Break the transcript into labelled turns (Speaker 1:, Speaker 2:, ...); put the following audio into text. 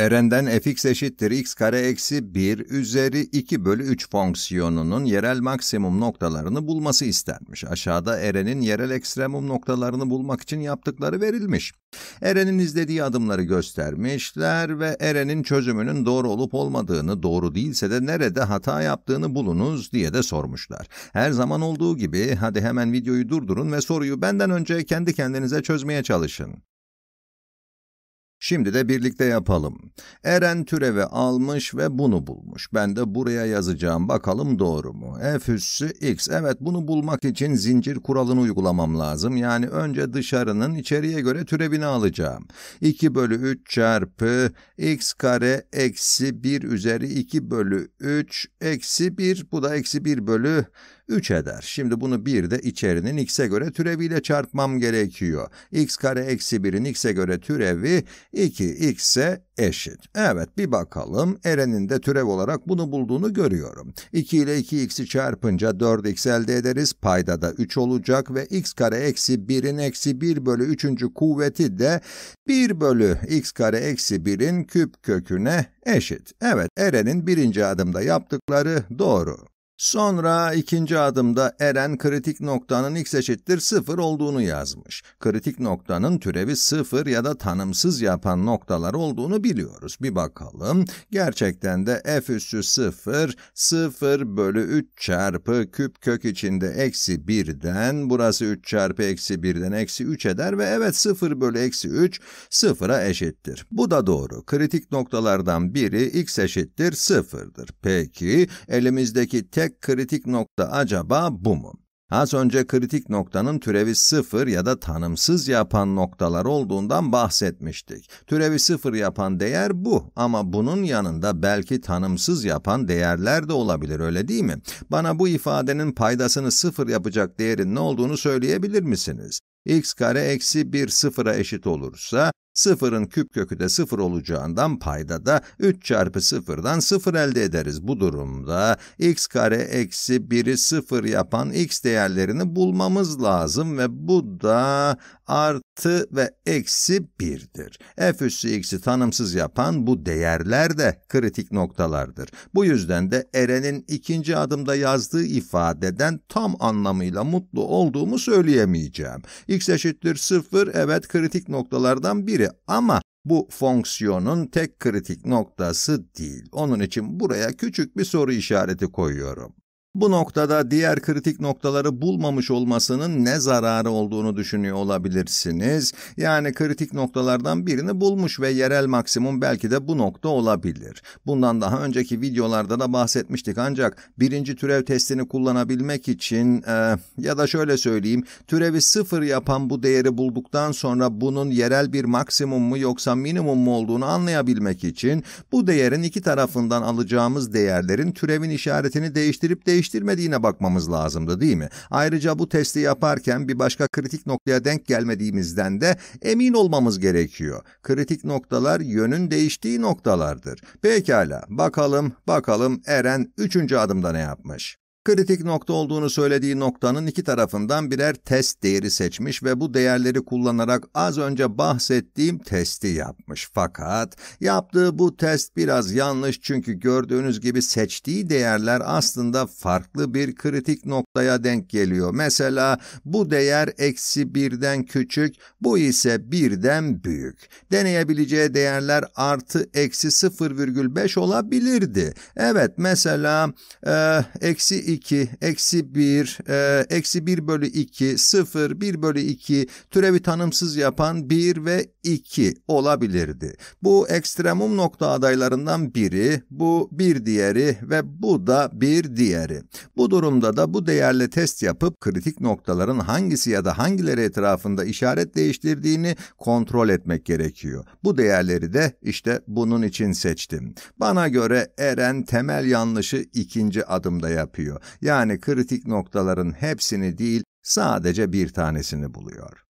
Speaker 1: Eren'den fx eşittir x kare eksi 1 üzeri 2 bölü 3 fonksiyonunun yerel maksimum noktalarını bulması istenmiş. Aşağıda Eren'in yerel ekstremum noktalarını bulmak için yaptıkları verilmiş. Eren'in izlediği adımları göstermişler ve Eren'in çözümünün doğru olup olmadığını, doğru değilse de nerede hata yaptığını bulunuz diye de sormuşlar. Her zaman olduğu gibi hadi hemen videoyu durdurun ve soruyu benden önce kendi kendinize çözmeye çalışın. Şimdi de birlikte yapalım. Eren türevi almış ve bunu bulmuş. Ben de buraya yazacağım. Bakalım doğru mu? F üssü X. Evet bunu bulmak için zincir kuralını uygulamam lazım. Yani önce dışarının içeriye göre türevini alacağım. 2 bölü 3 çarpı X kare eksi 1 üzeri 2 bölü 3 eksi 1. Bu da eksi 1 bölü 3 eder. Şimdi bunu bir de içerinin x'e göre türeviyle çarpmam gerekiyor. x kare eksi 1'in x'e göre türevi 2x'e eşit. Evet bir bakalım Eren'in de türev olarak bunu bulduğunu görüyorum. 2 ile 2x'i çarpınca 4x elde ederiz. Payda da 3 olacak ve x kare eksi 1'in eksi 1 bölü 3. kuvveti de 1 bölü x kare eksi 1'in küp köküne eşit. Evet Eren'in birinci adımda yaptıkları doğru. Sonra ikinci adımda Eren kritik noktanın x eşittir 0 olduğunu yazmış. Kritik noktanın türevi 0 ya da tanımsız yapan noktalar olduğunu biliyoruz. Bir bakalım. Gerçekten de f üssü 0, 0 bölü 3 çarpı küp kök içinde eksi 1'den, burası 3 çarpı eksi 1'den eksi 3 eder ve evet 0 bölü eksi 3 0'a eşittir. Bu da doğru. Kritik noktalardan biri x eşittir 0'dır. Peki elimizdeki tek demek kritik nokta acaba bu mu? Az önce kritik noktanın türevi sıfır ya da tanımsız yapan noktalar olduğundan bahsetmiştik. Türevi sıfır yapan değer bu ama bunun yanında belki tanımsız yapan değerler de olabilir öyle değil mi? Bana bu ifadenin paydasını sıfır yapacak değerin ne olduğunu söyleyebilir misiniz? x kare eksi 1 sıfıra eşit olursa, sıfırın küp kökü de sıfır olacağından payda da 3 çarpı sıfırdan sıfır elde ederiz. Bu durumda x kare eksi 1'i sıfır yapan x değerlerini bulmamız lazım ve bu da artı ve eksi 1'dir. f üssü x'i tanımsız yapan bu değerler de kritik noktalardır. Bu yüzden de Eren'in ikinci adımda yazdığı ifadeden tam anlamıyla mutlu olduğumu söyleyemeyeceğim. x eşittir 0 evet kritik noktalardan biri ama bu fonksiyonun tek kritik noktası değil. Onun için buraya küçük bir soru işareti koyuyorum. Bu noktada diğer kritik noktaları bulmamış olmasının ne zararı olduğunu düşünüyor olabilirsiniz. Yani kritik noktalardan birini bulmuş ve yerel maksimum belki de bu nokta olabilir. Bundan daha önceki videolarda da bahsetmiştik ancak birinci türev testini kullanabilmek için e, ya da şöyle söyleyeyim türevi sıfır yapan bu değeri bulduktan sonra bunun yerel bir maksimum mu yoksa minimum mu olduğunu anlayabilmek için bu değerin iki tarafından alacağımız değerlerin türevin işaretini değiştirip değiştirmek değiştirmediğine bakmamız lazımdı değil mi? Ayrıca bu testi yaparken bir başka kritik noktaya denk gelmediğimizden de emin olmamız gerekiyor. Kritik noktalar yönün değiştiği noktalardır. Pekala bakalım bakalım Eren üçüncü adımda ne yapmış? Kritik nokta olduğunu söylediği noktanın iki tarafından birer test değeri seçmiş ve bu değerleri kullanarak az önce bahsettiğim testi yapmış. Fakat yaptığı bu test biraz yanlış çünkü gördüğünüz gibi seçtiği değerler aslında farklı bir kritik noktaya denk geliyor. Mesela bu değer eksi birden küçük, bu ise birden büyük. Deneyebileceği değerler artı eksi 0,5 olabilirdi. Evet mesela e, eksi 2, eksi 1, e, eksi 1 bölü 2, 0, 1 bölü 2 türevi tanımsız yapan 1 ve 2 olabilirdi. Bu ekstremum nokta adaylarından biri, bu bir diğeri ve bu da bir diğeri. Bu durumda da bu değerle test yapıp kritik noktaların hangisi ya da hangileri etrafında işaret değiştirdiğini kontrol etmek gerekiyor. Bu değerleri de işte bunun için seçtim. Bana göre Eren temel yanlışı ikinci adımda yapıyor. Yani kritik noktaların hepsini değil, sadece bir tanesini buluyor.